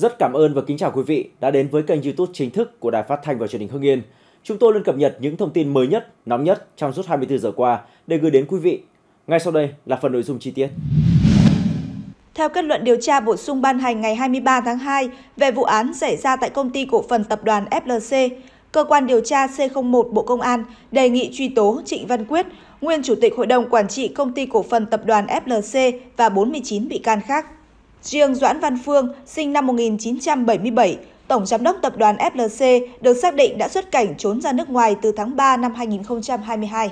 Rất cảm ơn và kính chào quý vị đã đến với kênh YouTube chính thức của Đài Phát thanh và Truyền hình Hưng Yên. Chúng tôi luôn cập nhật những thông tin mới nhất, nóng nhất trong suốt 24 giờ qua để gửi đến quý vị. Ngay sau đây là phần nội dung chi tiết. Theo kết luận điều tra bổ sung ban hành ngày 23 tháng 2 về vụ án xảy ra tại công ty cổ phần tập đoàn FLC, cơ quan điều tra C01 Bộ Công an đề nghị truy tố Trịnh Văn Quyết, nguyên chủ tịch hội đồng quản trị công ty cổ phần tập đoàn FLC và 49 bị can khác Riêng Doãn Văn Phương, sinh năm 1977, Tổng Giám đốc Tập đoàn FLC được xác định đã xuất cảnh trốn ra nước ngoài từ tháng 3 năm 2022.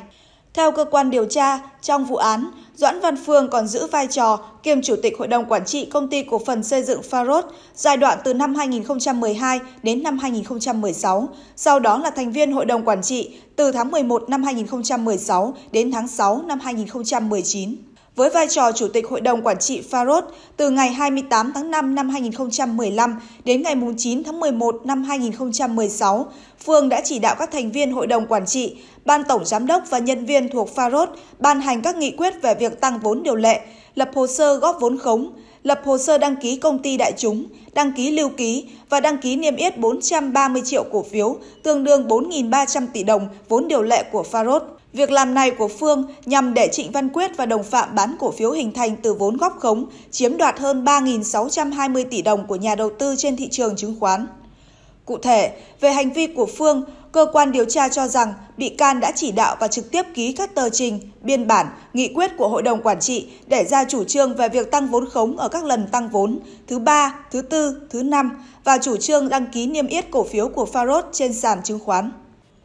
Theo cơ quan điều tra, trong vụ án, Doãn Văn Phương còn giữ vai trò kiêm Chủ tịch Hội đồng Quản trị Công ty Cổ phần Xây dựng Pharos giai đoạn từ năm 2012 đến năm 2016, sau đó là thành viên Hội đồng Quản trị từ tháng 11 năm 2016 đến tháng 6 năm 2019 với vai trò Chủ tịch Hội đồng Quản trị Farod từ ngày 28 tháng 5 năm 2015 đến ngày 9 tháng 11 năm 2016, Phương đã chỉ đạo các thành viên Hội đồng Quản trị, Ban Tổng Giám đốc và nhân viên thuộc Farod ban hành các nghị quyết về việc tăng vốn điều lệ, lập hồ sơ góp vốn khống, lập hồ sơ đăng ký công ty đại chúng, đăng ký lưu ký và đăng ký niêm yết 430 triệu cổ phiếu, tương đương 4.300 tỷ đồng vốn điều lệ của Farod. Việc làm này của Phương nhằm để Trịnh Văn Quyết và đồng phạm bán cổ phiếu hình thành từ vốn góp khống, chiếm đoạt hơn 3.620 tỷ đồng của nhà đầu tư trên thị trường chứng khoán. Cụ thể, về hành vi của Phương, cơ quan điều tra cho rằng bị can đã chỉ đạo và trực tiếp ký các tờ trình, biên bản, nghị quyết của Hội đồng Quản trị để ra chủ trương về việc tăng vốn khống ở các lần tăng vốn thứ ba, thứ tư, thứ năm và chủ trương đăng ký niêm yết cổ phiếu của Faros trên sàn chứng khoán.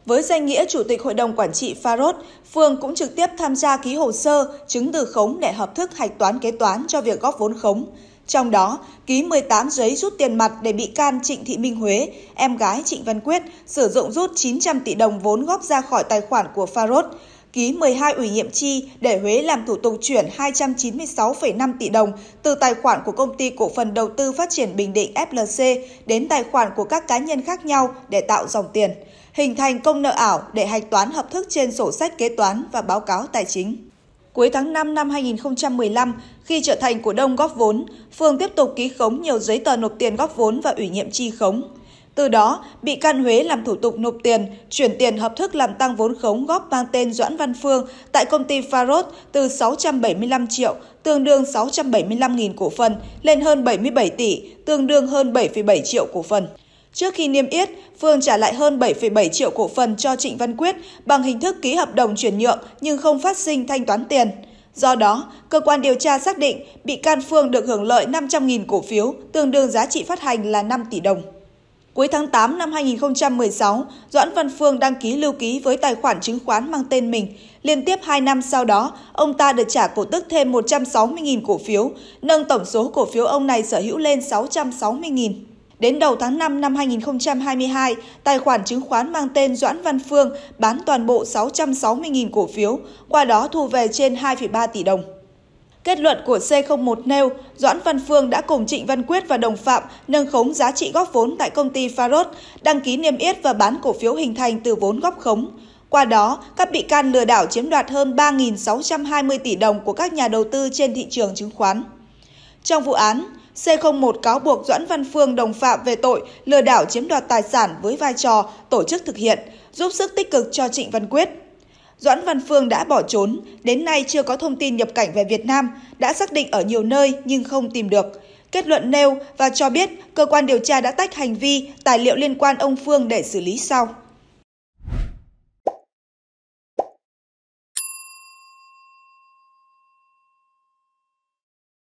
Với danh nghĩa Chủ tịch Hội đồng Quản trị Farod, Phương cũng trực tiếp tham gia ký hồ sơ chứng từ khống để hợp thức hạch toán kế toán cho việc góp vốn khống. Trong đó, ký 18 giấy rút tiền mặt để bị can Trịnh Thị Minh Huế, em gái Trịnh Văn Quyết, sử dụng rút 900 tỷ đồng vốn góp ra khỏi tài khoản của Farod, ký 12 ủy nhiệm chi để Huế làm thủ tục chuyển 296,5 tỷ đồng từ tài khoản của công ty cổ phần đầu tư phát triển Bình Định FLC đến tài khoản của các cá nhân khác nhau để tạo dòng tiền hình thành công nợ ảo để hạch toán hợp thức trên sổ sách kế toán và báo cáo tài chính. Cuối tháng 5 năm 2015, khi trở thành cổ đông góp vốn, Phương tiếp tục ký khống nhiều giấy tờ nộp tiền góp vốn và ủy nhiệm chi khống. Từ đó, bị can Huế làm thủ tục nộp tiền, chuyển tiền hợp thức làm tăng vốn khống góp mang tên Doãn Văn Phương tại công ty Farod từ 675 triệu, tương đương 675.000 cổ phần, lên hơn 77 tỷ, tương đương hơn 7,7 triệu cổ phần. Trước khi niêm yết, Phương trả lại hơn 7,7 triệu cổ phần cho Trịnh Văn Quyết bằng hình thức ký hợp đồng chuyển nhượng nhưng không phát sinh thanh toán tiền. Do đó, cơ quan điều tra xác định bị can Phương được hưởng lợi 500.000 cổ phiếu, tương đương giá trị phát hành là 5 tỷ đồng. Cuối tháng 8 năm 2016, Doãn Văn Phương đăng ký lưu ký với tài khoản chứng khoán mang tên mình. Liên tiếp 2 năm sau đó, ông ta được trả cổ tức thêm 160.000 cổ phiếu, nâng tổng số cổ phiếu ông này sở hữu lên 660.000. Đến đầu tháng 5 năm 2022, tài khoản chứng khoán mang tên Doãn Văn Phương bán toàn bộ 660.000 cổ phiếu, qua đó thu về trên 2,3 tỷ đồng. Kết luận của C01 nêu, Doãn Văn Phương đã cùng Trịnh Văn Quyết và đồng phạm nâng khống giá trị góp vốn tại công ty Farod, đăng ký niêm yết và bán cổ phiếu hình thành từ vốn góp khống. Qua đó, các bị can lừa đảo chiếm đoạt hơn 3.620 tỷ đồng của các nhà đầu tư trên thị trường chứng khoán. Trong vụ án, C01 cáo buộc Doãn Văn Phương đồng phạm về tội lừa đảo chiếm đoạt tài sản với vai trò tổ chức thực hiện, giúp sức tích cực cho Trịnh Văn Quyết. Doãn Văn Phương đã bỏ trốn, đến nay chưa có thông tin nhập cảnh về Việt Nam, đã xác định ở nhiều nơi nhưng không tìm được. Kết luận nêu và cho biết cơ quan điều tra đã tách hành vi, tài liệu liên quan ông Phương để xử lý sau.